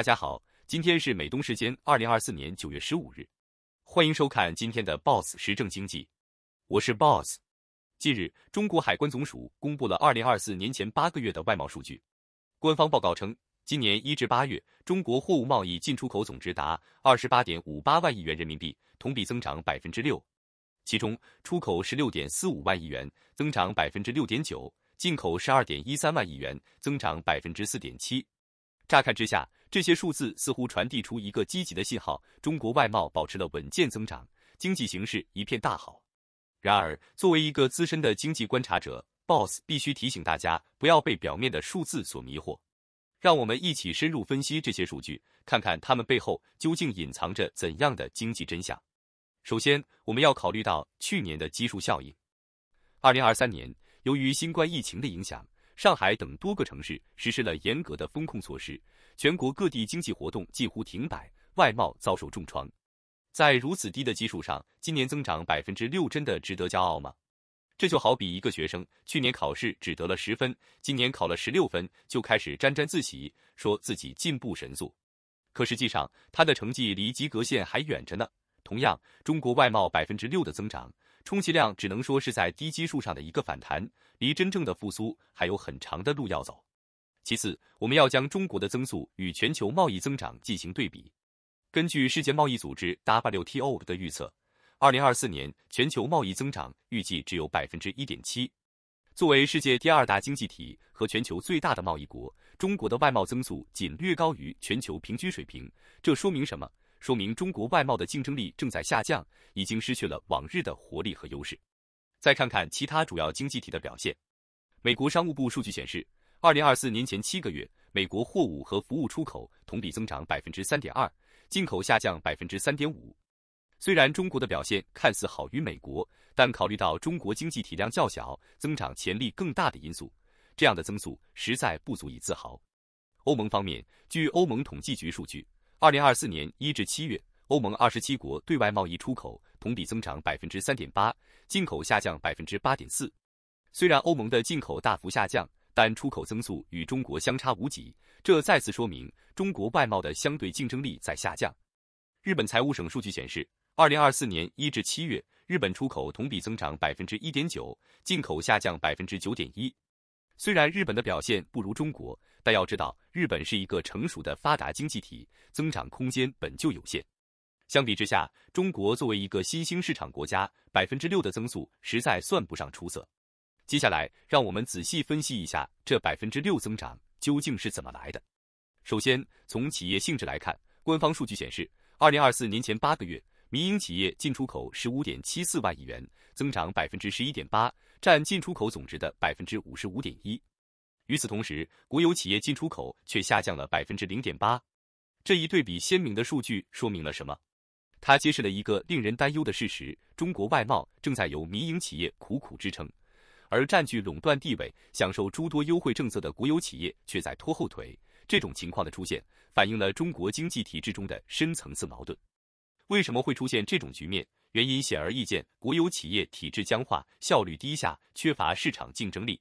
大家好，今天是美东时间二零二四年九月十五日，欢迎收看今天的 BOSS 时政经济，我是 BOSS。近日，中国海关总署公布了二零二四年前八个月的外贸数据。官方报告称，今年一至八月，中国货物贸易进出口总值达二十八点五八万亿元人民币，同比增长百分之六。其中，出口十六点四五万亿元，增长百分之六点九；进口十二点一三万亿元，增长百分之四点七。乍看之下，这些数字似乎传递出一个积极的信号，中国外贸保持了稳健增长，经济形势一片大好。然而，作为一个资深的经济观察者，Boss 必须提醒大家不要被表面的数字所迷惑。让我们一起深入分析这些数据，看看它们背后究竟隐藏着怎样的经济真相。首先，我们要考虑到去年的基数效应。二零二三年，由于新冠疫情的影响，上海等多个城市实施了严格的风控措施。全国各地经济活动几乎停摆，外贸遭受重创。在如此低的基础上，今年增长百分之六真的值得骄傲吗？这就好比一个学生去年考试只得了十分，今年考了十六分，就开始沾沾自喜，说自己进步神速。可实际上，他的成绩离及格线还远着呢。同样，中国外贸百分之六的增长，充其量只能说是在低基数上的一个反弹，离真正的复苏还有很长的路要走。其次，我们要将中国的增速与全球贸易增长进行对比。根据世界贸易组织 WTO 的预测，二零二四年全球贸易增长预计只有百分之一点七。作为世界第二大经济体和全球最大的贸易国，中国的外贸增速仅略高于全球平均水平。这说明什么？说明中国外贸的竞争力正在下降，已经失去了往日的活力和优势。再看看其他主要经济体的表现，美国商务部数据显示。二零二四年前七个月，美国货物和服务出口同比增长百分之三点二，进口下降百分之三点五。虽然中国的表现看似好于美国，但考虑到中国经济体量较小、增长潜力更大的因素，这样的增速实在不足以自豪。欧盟方面，据欧盟统计局数据，二零二四年一至七月，欧盟二十七国对外贸易出口同比增长百分之三点八，进口下降百分之八点四。虽然欧盟的进口大幅下降。但出口增速与中国相差无几，这再次说明中国外贸的相对竞争力在下降。日本财务省数据显示，二零二四年一至七月，日本出口同比增长百分之一点九，进口下降百分之九点一。虽然日本的表现不如中国，但要知道，日本是一个成熟的发达经济体，增长空间本就有限。相比之下，中国作为一个新兴市场国家，百分之六的增速实在算不上出色。接下来，让我们仔细分析一下这百分之六增长究竟是怎么来的。首先，从企业性质来看，官方数据显示，二零二四年前八个月，民营企业进出口十五点七四万亿元，增长百分之十一点八，占进出口总值的百分之五十五点一。与此同时，国有企业进出口却下降了百分之零点八。这一对比鲜明的数据说明了什么？它揭示了一个令人担忧的事实：中国外贸正在由民营企业苦苦支撑。而占据垄断地位、享受诸多优惠政策的国有企业却在拖后腿。这种情况的出现，反映了中国经济体制中的深层次矛盾。为什么会出现这种局面？原因显而易见：国有企业体制僵化、效率低下、缺乏市场竞争力。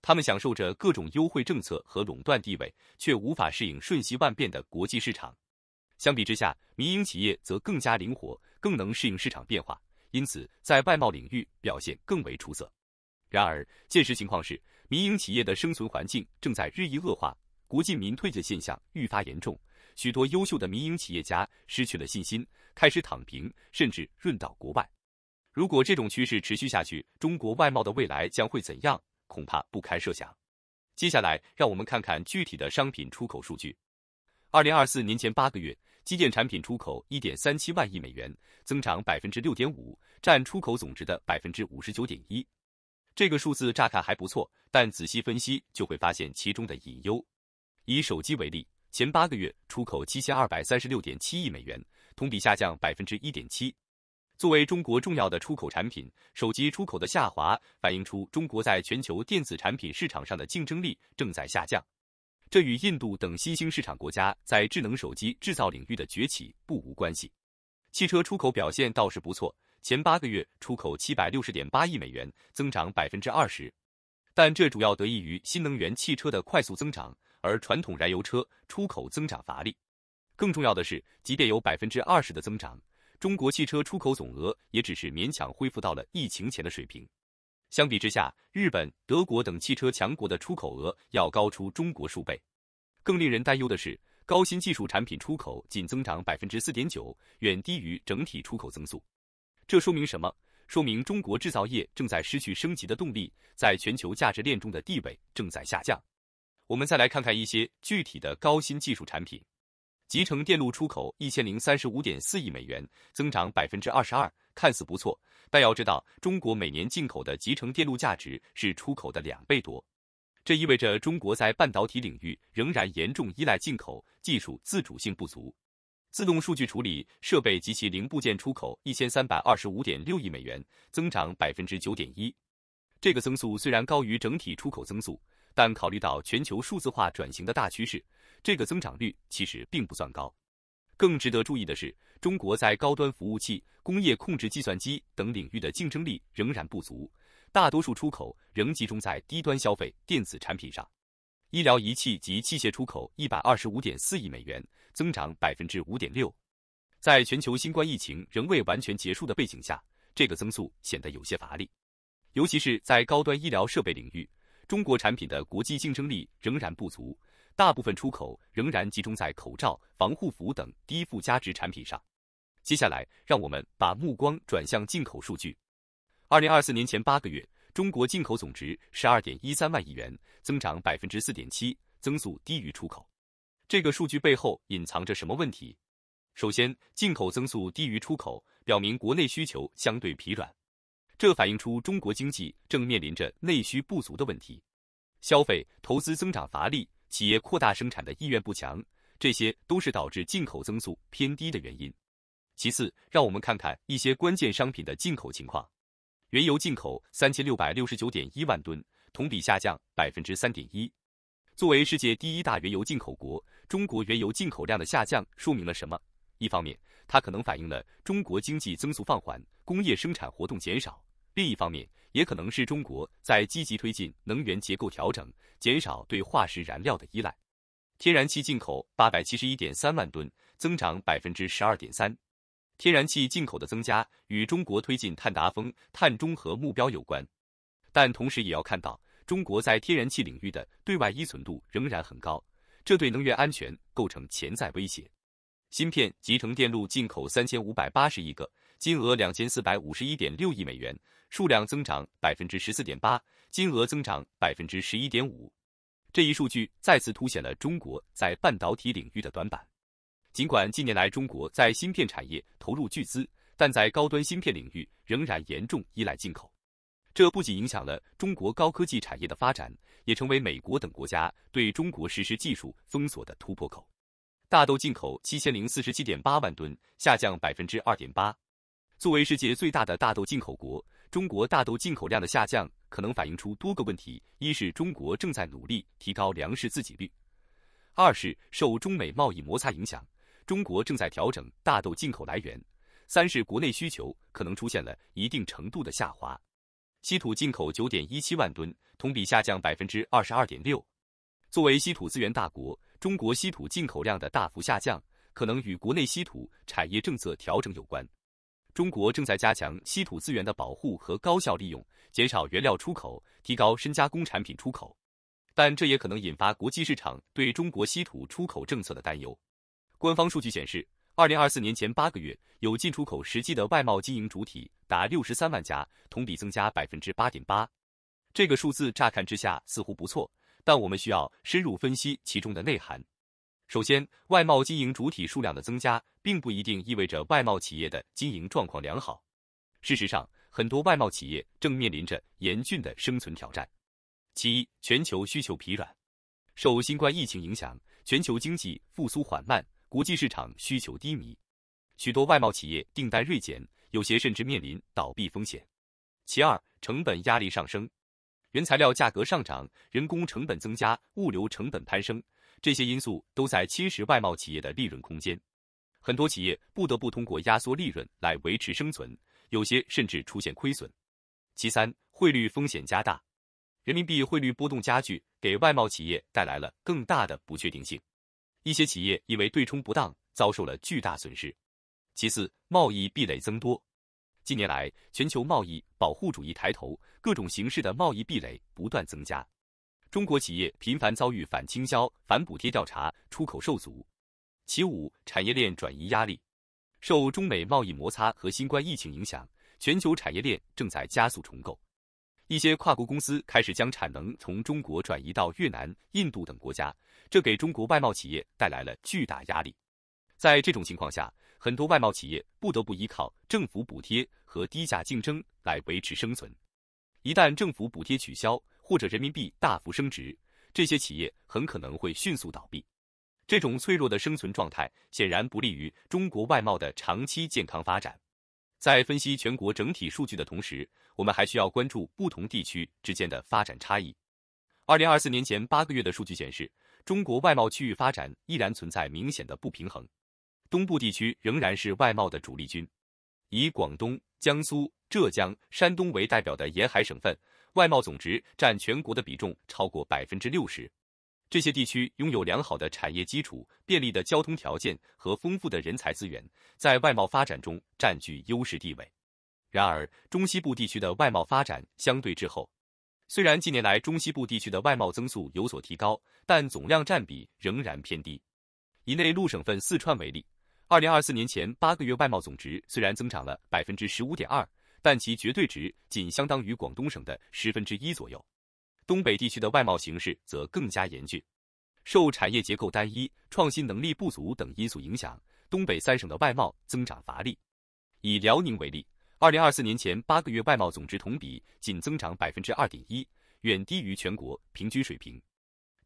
他们享受着各种优惠政策和垄断地位，却无法适应瞬息万变的国际市场。相比之下，民营企业则更加灵活，更能适应市场变化，因此在外贸领域表现更为出色。然而，现实情况是，民营企业的生存环境正在日益恶化，国进民退的现象愈发严重。许多优秀的民营企业家失去了信心，开始躺平，甚至润到国外。如果这种趋势持续下去，中国外贸的未来将会怎样？恐怕不堪设想。接下来，让我们看看具体的商品出口数据。二零二四年前八个月，机电产品出口一点三七万亿美元，增长百分之六点五，占出口总值的百分之五十九点一。这个数字乍看还不错，但仔细分析就会发现其中的隐忧。以手机为例，前八个月出口七千二百三十六点七亿美元，同比下降百分之一点七。作为中国重要的出口产品，手机出口的下滑反映出中国在全球电子产品市场上的竞争力正在下降。这与印度等新兴市场国家在智能手机制造领域的崛起不无关系。汽车出口表现倒是不错。前八个月出口七百六十点八亿美元，增长百分之二十，但这主要得益于新能源汽车的快速增长，而传统燃油车出口增长乏力。更重要的是，即便有百分之二十的增长，中国汽车出口总额也只是勉强恢复到了疫情前的水平。相比之下，日本、德国等汽车强国的出口额要高出中国数倍。更令人担忧的是，高新技术产品出口仅增长百分之四点九，远低于整体出口增速。这说明什么？说明中国制造业正在失去升级的动力，在全球价值链中的地位正在下降。我们再来看看一些具体的高新技术产品，集成电路出口一千零三十五点四亿美元，增长百分之二十二，看似不错，但要知道，中国每年进口的集成电路价值是出口的两倍多，这意味着中国在半导体领域仍然严重依赖进口，技术自主性不足。自动数据处理设备及其零部件出口一千三百二十五点六亿美元，增长百分之九点一。这个增速虽然高于整体出口增速，但考虑到全球数字化转型的大趋势，这个增长率其实并不算高。更值得注意的是，中国在高端服务器、工业控制计算机等领域的竞争力仍然不足，大多数出口仍集中在低端消费电子产品上。医疗仪器及器械出口一百二十五点四亿美元，增长百分之五点六。在全球新冠疫情仍未完全结束的背景下，这个增速显得有些乏力。尤其是在高端医疗设备领域，中国产品的国际竞争力仍然不足，大部分出口仍然集中在口罩、防护服等低附加值产品上。接下来，让我们把目光转向进口数据。二零二四年前八个月。中国进口总值十二点一三万亿元，增长百分之四点七，增速低于出口。这个数据背后隐藏着什么问题？首先，进口增速低于出口，表明国内需求相对疲软，这反映出中国经济正面临着内需不足的问题。消费、投资增长乏力，企业扩大生产的意愿不强，这些都是导致进口增速偏低的原因。其次，让我们看看一些关键商品的进口情况。原油进口三千六百六十九点一万吨，同比下降百分之三点一。作为世界第一大原油进口国，中国原油进口量的下降说明了什么？一方面，它可能反映了中国经济增速放缓、工业生产活动减少；另一方面，也可能是中国在积极推进能源结构调整，减少对化石燃料的依赖。天然气进口八百七十一点三万吨，增长百分之十二点三。天然气进口的增加与中国推进碳达峰、碳中和目标有关，但同时也要看到，中国在天然气领域的对外依存度仍然很高，这对能源安全构成潜在威胁。芯片、集成电路进口三千五百八十亿个，金额两千四百五十一点六亿美元，数量增长百分之十四点八，金额增长百分之十一点五。这一数据再次凸显了中国在半导体领域的短板。尽管近年来中国在芯片产业投入巨资，但在高端芯片领域仍然严重依赖进口。这不仅影响了中国高科技产业的发展，也成为美国等国家对中国实施技术封锁的突破口。大豆进口七千零四十七点八万吨，下降百分之二点八。作为世界最大的大豆进口国，中国大豆进口量的下降可能反映出多个问题：一是中国正在努力提高粮食自给率；二是受中美贸易摩擦影响。中国正在调整大豆进口来源，三是国内需求可能出现了一定程度的下滑。稀土进口九点一七万吨，同比下降百分之二十二点六。作为稀土资源大国，中国稀土进口量的大幅下降，可能与国内稀土产业政策调整有关。中国正在加强稀土资源的保护和高效利用，减少原料出口，提高深加工产品出口，但这也可能引发国际市场对中国稀土出口政策的担忧。官方数据显示，二零二四年前八个月，有进出口实际的外贸经营主体达六十三万家，同比增加百分之八点八。这个数字乍看之下似乎不错，但我们需要深入分析其中的内涵。首先，外贸经营主体数量的增加，并不一定意味着外贸企业的经营状况良好。事实上，很多外贸企业正面临着严峻的生存挑战。其一，全球需求疲软，受新冠疫情影响，全球经济复苏缓慢。国际市场需求低迷，许多外贸企业订单锐减，有些甚至面临倒闭风险。其二，成本压力上升，原材料价格上涨，人工成本增加，物流成本攀升，这些因素都在侵蚀外贸企业的利润空间。很多企业不得不通过压缩利润来维持生存，有些甚至出现亏损。其三，汇率风险加大，人民币汇率波动加剧，给外贸企业带来了更大的不确定性。一些企业因为对冲不当，遭受了巨大损失。其次，贸易壁垒增多。近年来，全球贸易保护主义抬头，各种形式的贸易壁垒不断增加，中国企业频繁遭遇反倾销、反补贴调查，出口受阻。其五，产业链转移压力。受中美贸易摩擦和新冠疫情影响，全球产业链正在加速重构。一些跨国公司开始将产能从中国转移到越南、印度等国家，这给中国外贸企业带来了巨大压力。在这种情况下，很多外贸企业不得不依靠政府补贴和低价竞争来维持生存。一旦政府补贴取消或者人民币大幅升值，这些企业很可能会迅速倒闭。这种脆弱的生存状态显然不利于中国外贸的长期健康发展。在分析全国整体数据的同时，我们还需要关注不同地区之间的发展差异。二零二四年前八个月的数据显示，中国外贸区域发展依然存在明显的不平衡，东部地区仍然是外贸的主力军。以广东、江苏、浙江、山东为代表的沿海省份，外贸总值占全国的比重超过百分之六十。这些地区拥有良好的产业基础、便利的交通条件和丰富的人才资源，在外贸发展中占据优势地位。然而，中西部地区的外贸发展相对滞后。虽然近年来中西部地区的外贸增速有所提高，但总量占比仍然偏低。以内陆省份四川为例，二零二四年前八个月外贸总值虽然增长了百分之十五点二，但其绝对值仅相当于广东省的十分之一左右。东北地区的外贸形势则更加严峻，受产业结构单一、创新能力不足等因素影响，东北三省的外贸增长乏力。以辽宁为例，二零二四年前八个月外贸总值同比仅增长百分之二点一，远低于全国平均水平。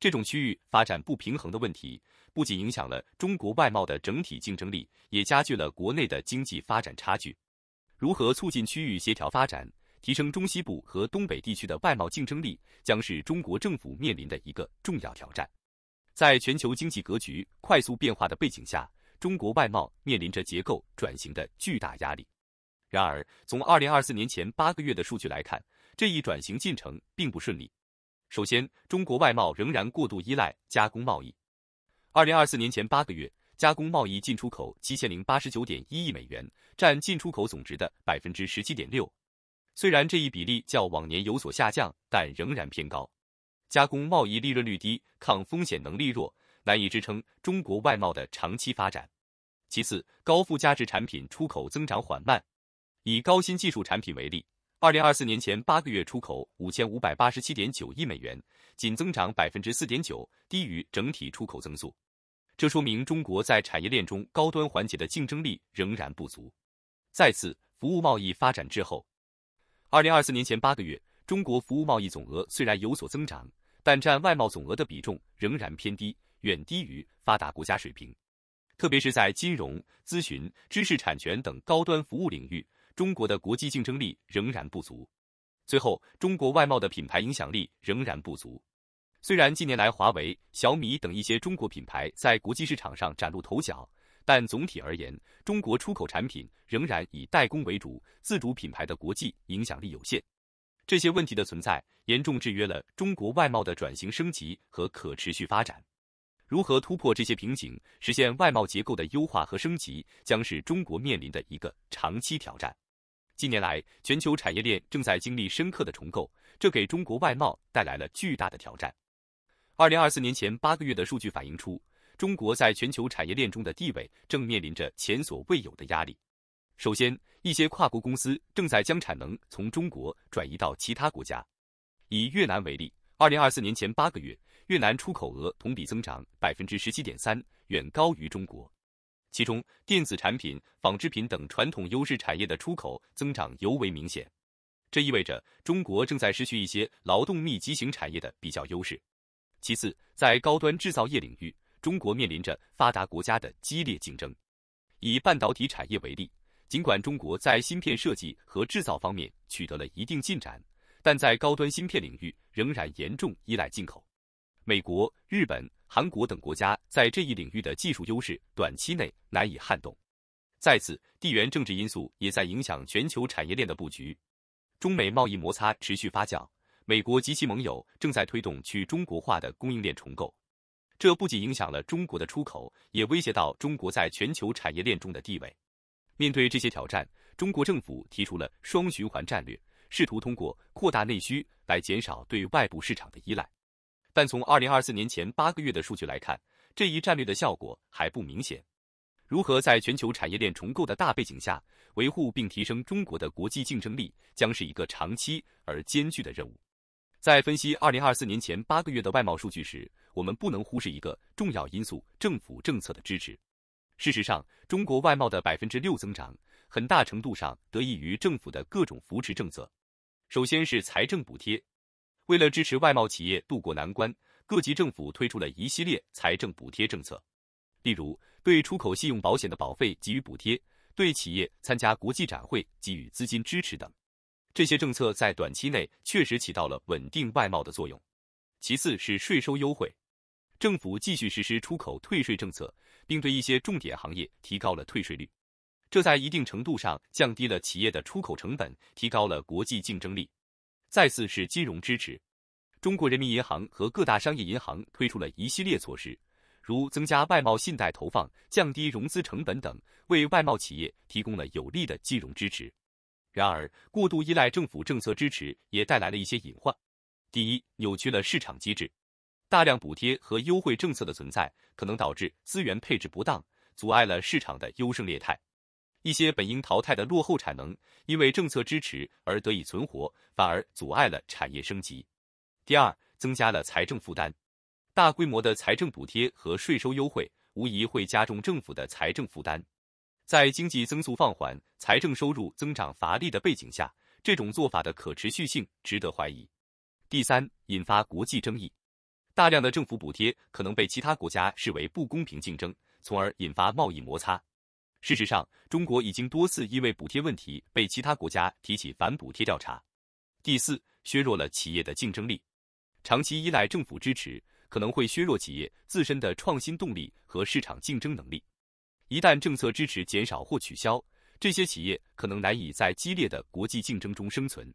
这种区域发展不平衡的问题，不仅影响了中国外贸的整体竞争力，也加剧了国内的经济发展差距。如何促进区域协调发展？提升中西部和东北地区的外贸竞争力，将是中国政府面临的一个重要挑战。在全球经济格局快速变化的背景下，中国外贸面临着结构转型的巨大压力。然而，从二零二四年前八个月的数据来看，这一转型进程并不顺利。首先，中国外贸仍然过度依赖加工贸易。二零二四年前八个月，加工贸易进出口七千零八十九点一亿美元，占进出口总值的百分之十七点六。虽然这一比例较往年有所下降，但仍然偏高。加工贸易利润率低，抗风险能力弱，难以支撑中国外贸的长期发展。其次，高附加值产品出口增长缓慢。以高新技术产品为例，二零二四年前八个月出口五千五百八十七点九亿美元，仅增长百分之四点九，低于整体出口增速。这说明中国在产业链中高端环节的竞争力仍然不足。再次，服务贸易发展滞后。二零二四年前八个月，中国服务贸易总额虽然有所增长，但占外贸总额的比重仍然偏低，远低于发达国家水平。特别是在金融、咨询、知识产权等高端服务领域，中国的国际竞争力仍然不足。最后，中国外贸的品牌影响力仍然不足。虽然近年来华为、小米等一些中国品牌在国际市场上崭露头角。但总体而言，中国出口产品仍然以代工为主，自主品牌的国际影响力有限。这些问题的存在，严重制约了中国外贸的转型升级和可持续发展。如何突破这些瓶颈，实现外贸结构的优化和升级，将是中国面临的一个长期挑战。近年来，全球产业链正在经历深刻的重构，这给中国外贸带来了巨大的挑战。二零二四年前八个月的数据反映出。中国在全球产业链中的地位正面临着前所未有的压力。首先，一些跨国公司正在将产能从中国转移到其他国家。以越南为例，二零二四年前八个月，越南出口额同比增长百分之十七点三，远高于中国。其中，电子产品、纺织品等传统优势产业的出口增长尤为明显。这意味着中国正在失去一些劳动密集型产业的比较优势。其次，在高端制造业领域。中国面临着发达国家的激烈竞争。以半导体产业为例，尽管中国在芯片设计和制造方面取得了一定进展，但在高端芯片领域仍然严重依赖进口。美国、日本、韩国等国家在这一领域的技术优势短期内难以撼动。再次，地缘政治因素也在影响全球产业链的布局。中美贸易摩擦持续发酵，美国及其盟友正在推动去中国化的供应链重构。这不仅影响了中国的出口，也威胁到中国在全球产业链中的地位。面对这些挑战，中国政府提出了双循环战略，试图通过扩大内需来减少对外部市场的依赖。但从二零二四年前八个月的数据来看，这一战略的效果还不明显。如何在全球产业链重构的大背景下，维护并提升中国的国际竞争力，将是一个长期而艰巨的任务。在分析二零二四年前八个月的外贸数据时，我们不能忽视一个重要因素——政府政策的支持。事实上，中国外贸的百分之六增长，很大程度上得益于政府的各种扶持政策。首先是财政补贴，为了支持外贸企业渡过难关，各级政府推出了一系列财政补贴政策，例如对出口信用保险的保费给予补贴，对企业参加国际展会给予资金支持等。这些政策在短期内确实起到了稳定外贸的作用。其次是税收优惠，政府继续实施出口退税政策，并对一些重点行业提高了退税率，这在一定程度上降低了企业的出口成本，提高了国际竞争力。再次是金融支持，中国人民银行和各大商业银行推出了一系列措施，如增加外贸信贷投放、降低融资成本等，为外贸企业提供了有力的金融支持。然而，过度依赖政府政策支持也带来了一些隐患。第一，扭曲了市场机制。大量补贴和优惠政策的存在，可能导致资源配置不当，阻碍了市场的优胜劣汰。一些本应淘汰的落后产能，因为政策支持而得以存活，反而阻碍了产业升级。第二，增加了财政负担。大规模的财政补贴和税收优惠，无疑会加重政府的财政负担。在经济增速放缓、财政收入增长乏力的背景下，这种做法的可持续性值得怀疑。第三，引发国际争议，大量的政府补贴可能被其他国家视为不公平竞争，从而引发贸易摩擦。事实上，中国已经多次因为补贴问题被其他国家提起反补贴调查。第四，削弱了企业的竞争力，长期依赖政府支持可能会削弱企业自身的创新动力和市场竞争能力。一旦政策支持减少或取消，这些企业可能难以在激烈的国际竞争中生存。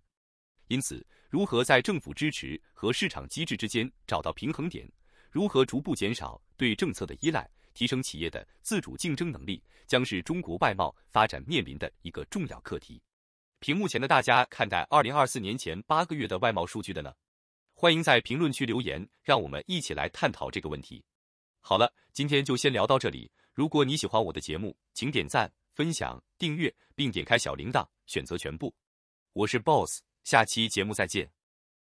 因此，如何在政府支持和市场机制之间找到平衡点，如何逐步减少对政策的依赖，提升企业的自主竞争能力，将是中国外贸发展面临的一个重要课题。屏幕前的大家看待二零二四年前八个月的外贸数据的呢？欢迎在评论区留言，让我们一起来探讨这个问题。好了，今天就先聊到这里。如果你喜欢我的节目，请点赞、分享、订阅，并点开小铃铛，选择全部。我是 BOSS，下期节目再见。